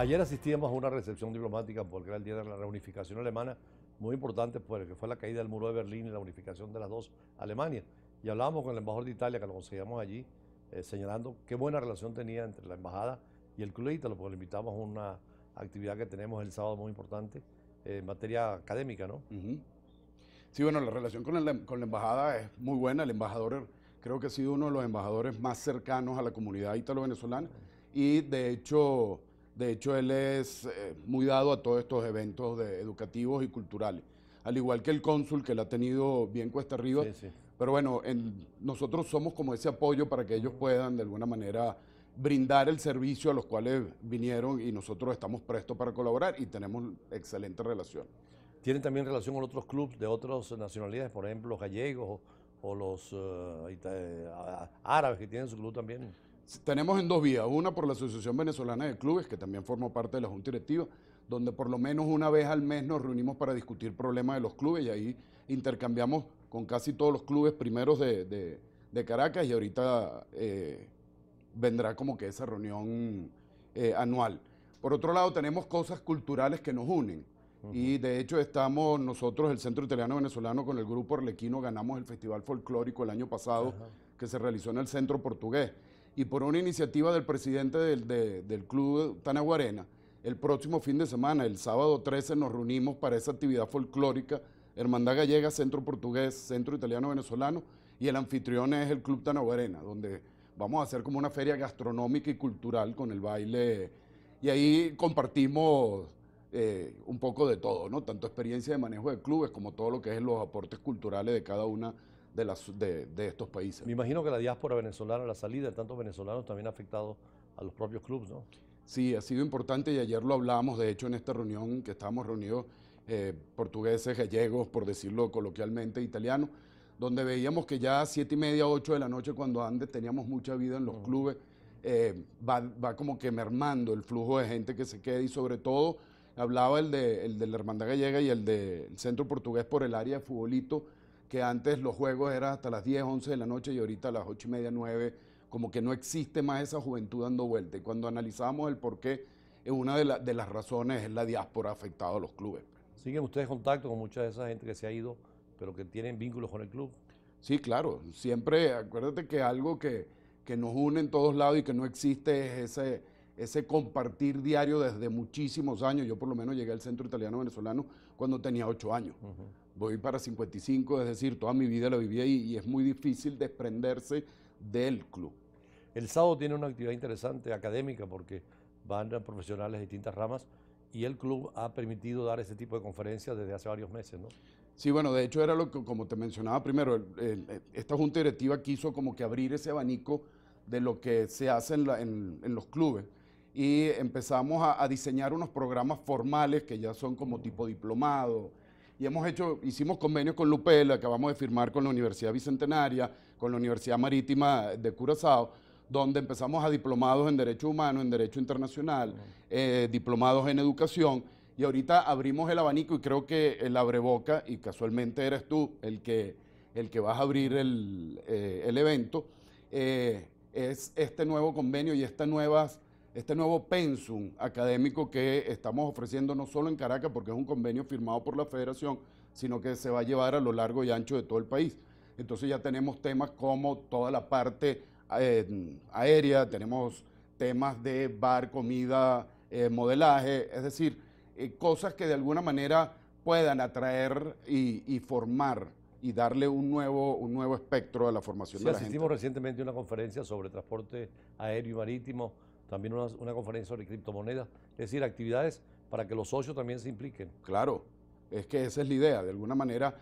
Ayer asistíamos a una recepción diplomática porque era el día de la reunificación alemana, muy importante porque pues, fue la caída del muro de Berlín y la unificación de las dos Alemanias. Y hablábamos con el embajador de Italia, que lo conseguíamos allí, eh, señalando qué buena relación tenía entre la embajada y el Club Ítalo, porque le invitamos a una actividad que tenemos el sábado muy importante eh, en materia académica, ¿no? Sí, bueno, la relación con la, em, con la embajada es muy buena. El embajador creo que ha sido uno de los embajadores más cercanos a la comunidad ítalo-venezolana y de hecho de hecho, él es eh, muy dado a todos estos eventos de, educativos y culturales. Al igual que el cónsul, que le ha tenido bien cuesta arriba. Pero bueno, nosotros somos como ese apoyo para que ellos puedan, de alguna manera, brindar el servicio a los cuales vinieron y nosotros estamos prestos para colaborar y tenemos excelente relación. ¿Tienen también relación con otros clubes de otras nacionalidades, por ejemplo, los gallegos o, los eh, eh, árabes que tienen su club también? tenemos en dos vías. Una por la Asociación Venezolana de Clubes, que también formó parte de la Junta Directiva, donde por lo menos una vez al mes nos reunimos para discutir problemas de los clubes y ahí intercambiamos con casi todos los clubes primeros de, de, Caracas y ahorita eh, vendrá como que esa reunión eh, anual. Por otro lado, tenemos cosas culturales que nos unen. Y de hecho estamos nosotros, el Centro Italiano Venezolano, con el grupo Arlequino, ganamos el Festival Folclórico el año pasado que se realizó en el Centro Portugués y por una iniciativa del presidente del, del club Tanaguarena, el próximo fin de semana, el sábado 13, nos reunimos para esa actividad folclórica, Hermandad Gallega, Centro Portugués, Centro Italiano Venezolano, y el anfitrión es el Club Tanaguarena, donde vamos a hacer como una feria gastronómica y cultural con el baile, y ahí compartimos eh, un poco de todo, ¿no? Tanto experiencia de manejo de clubes como todo lo que es los aportes culturales de cada una de, estos países. Me imagino que la diáspora venezolana, la salida de tantos venezolanos también ha afectado a los propios clubes, ¿no? Sí, ha sido importante y ayer lo hablábamos, de hecho, en esta reunión que estábamos reunidos eh, portugueses, gallegos, por decirlo coloquialmente, italianos, donde veíamos que ya a siete y media, ocho de la noche, cuando antes teníamos mucha vida en los clubes, eh, va, como que mermando el flujo de gente que se queda y sobre todo hablaba el de, la Hermandad Gallega y el del Centro Portugués por el área de futbolito, que antes los juegos eran hasta las 10, 11 de la noche y ahorita a las 8 y media, 9, como que no existe más esa juventud dando vuelta. Y cuando analizamos el por qué, eh, una de, las razones es la diáspora afectada a los clubes. Pues. ¿Siguen ustedes contacto con mucha de esa gente que se ha ido, pero que tienen vínculos con el club? Sí, claro. Siempre, acuérdate que algo que, que nos une en todos lados y que no existe es ese ese compartir diario desde muchísimos años. Yo por lo menos llegué al Centro Italiano Venezolano cuando tenía ocho años. Voy para 55, es decir, toda mi vida la viví ahí y es muy difícil desprenderse del club. El sábado tiene una actividad interesante académica porque van profesionales de distintas ramas y el club ha permitido dar ese tipo de conferencias desde hace varios meses, ¿no? Sí, bueno, de hecho era lo que, como te mencionaba primero, esta junta directiva quiso como que abrir ese abanico de lo que se hace en los clubes y empezamos a, diseñar unos programas formales que ya son como tipo diplomado. Y hemos hecho, hicimos convenios con lupel acabamos de firmar con la Universidad Bicentenaria, con la Universidad Marítima de Curazao, donde empezamos a diplomados en Derecho Humano, en Derecho Internacional, eh, diplomados en Educación. Y ahorita abrimos el abanico y creo que el abreboca, y casualmente eres tú el que, el que vas a abrir el, eh, el evento, eh, es este nuevo convenio y estas nuevas este nuevo pensum académico que estamos ofreciendo no solo en Caracas, porque es un convenio firmado por la federación, sino que se va a llevar a lo largo y ancho de todo el país. Entonces ya tenemos temas como toda la parte eh, aérea, tenemos temas de bar, comida, eh, modelaje, es decir, eh, cosas que de alguna manera puedan atraer y, formar y darle un nuevo, un nuevo espectro a la formación de la asistimos recientemente a una conferencia sobre transporte aéreo y marítimo también una, conferencia sobre criptomonedas, es decir, actividades para que los socios también se impliquen. Claro, es que esa es la idea, de alguna manera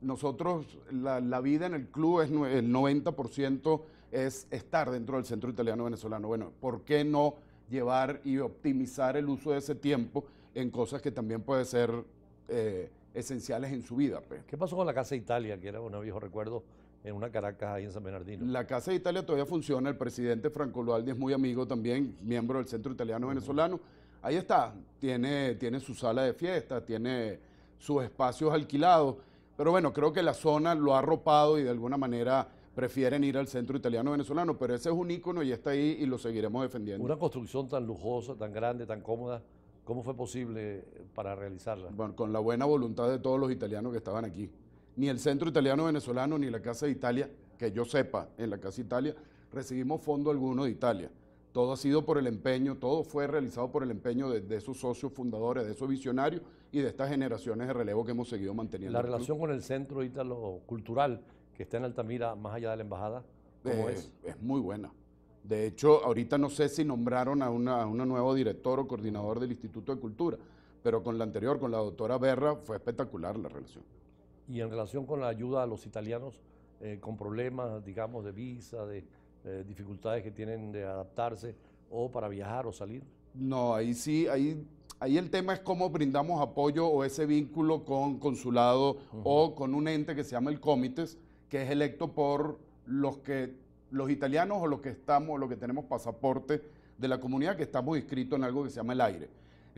nosotros, la, vida en el club es el 90% es estar dentro del Centro Italiano Venezolano. Bueno, ¿por qué no llevar y optimizar el uso de ese tiempo en cosas que también pueden ser eh, esenciales en su vida? Pues? ¿Qué pasó con la Casa Italia, que era un viejo recuerdo en una Caracas ahí en San Bernardino. La Casa de Italia todavía funciona, el presidente Franco Lualdi es muy amigo también, miembro del Centro Italiano Venezolano. Ahí está, tiene, tiene su sala de fiesta, tiene sus espacios alquilados, pero bueno, creo que la zona lo ha arropado y de alguna manera prefieren ir al centro italiano venezolano, pero ese es un ícono y está ahí y lo seguiremos defendiendo. Una construcción tan lujosa, tan grande, tan cómoda, ¿cómo fue posible para realizarla? Bueno, con la buena voluntad de todos los italianos que estaban aquí ni el Centro Italiano Venezolano, ni la Casa de Italia, que yo sepa, en la Casa de Italia, recibimos fondo alguno de Italia. Todo ha sido por el empeño, todo fue realizado por el empeño de, esos socios fundadores, de esos visionarios y de estas generaciones de relevo que hemos seguido manteniendo. La relación con el Centro Italo Cultural, que está en Altamira, más allá de la embajada, ¿cómo eh, es? Es muy buena. De hecho, ahorita no sé si nombraron a un a nuevo director o coordinador del Instituto de Cultura, pero con la anterior, con la doctora Berra, fue espectacular la relación y en relación con la ayuda a los italianos eh, con problemas, digamos, de visa, de eh, dificultades que tienen de adaptarse o para viajar o salir? No, ahí sí, ahí, ahí el tema es cómo brindamos apoyo o ese vínculo con consulado o con un ente que se llama el Comites, que es electo por los que los italianos o los que estamos, los que tenemos pasaporte de la comunidad que estamos inscritos en algo que se llama el aire.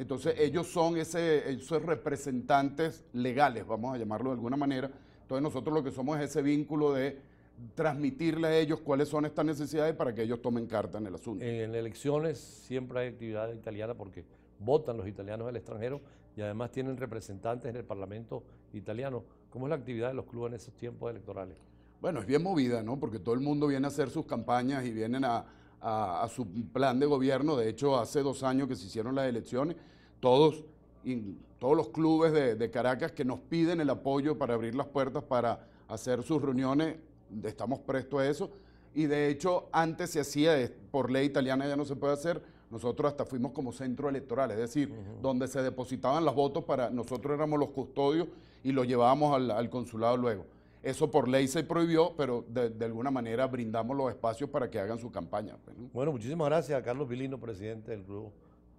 Entonces ellos son ese, esos representantes legales, vamos a llamarlo de alguna manera. Entonces nosotros lo que somos es ese vínculo de transmitirle a ellos cuáles son estas necesidades para que ellos tomen carta en el asunto. En elecciones siempre hay actividad italiana porque votan los italianos del extranjero y además tienen representantes en el Parlamento italiano. ¿Cómo es la actividad de los clubes en esos tiempos electorales? Bueno, es bien movida, ¿no? Porque todo el mundo viene a hacer sus campañas y vienen a, a, su plan de gobierno. De hecho, hace dos años que se hicieron las elecciones, todos todos los clubes de, Caracas que nos piden el apoyo para abrir las puertas para hacer sus reuniones, estamos prestos a eso. Y de hecho, antes se hacía, por ley italiana ya no se puede hacer, nosotros hasta fuimos como centro electoral, es decir, donde se depositaban los votos para, nosotros éramos los custodios y los llevábamos al consulado luego. Eso por ley se prohibió, pero de, alguna manera brindamos los espacios para que hagan su campaña. Pues, bueno, muchísimas gracias a Carlos Vilino, presidente del Club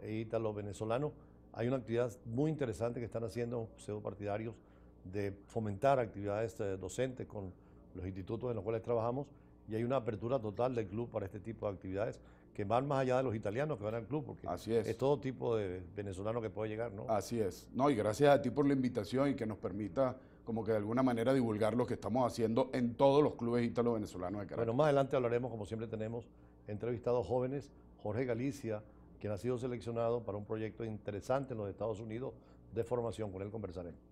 Ítalo Venezolano. Hay una actividad muy interesante que están haciendo pseudo partidarios de fomentar actividades eh, docentes con los institutos en los cuales trabajamos y hay una apertura total del club para este tipo de actividades que van más allá de los italianos que van al club, porque es. todo tipo de venezolano que puede llegar, ¿no? Así es. No, y gracias a ti por la invitación y que nos permita como que de alguna manera divulgar lo que estamos haciendo en todos los clubes ítalo-venezolanos de Caracas. Bueno, más adelante hablaremos, como siempre tenemos, entrevistados jóvenes, Jorge Galicia, quien ha sido seleccionado para un proyecto interesante en los Estados Unidos de formación, con él conversaremos.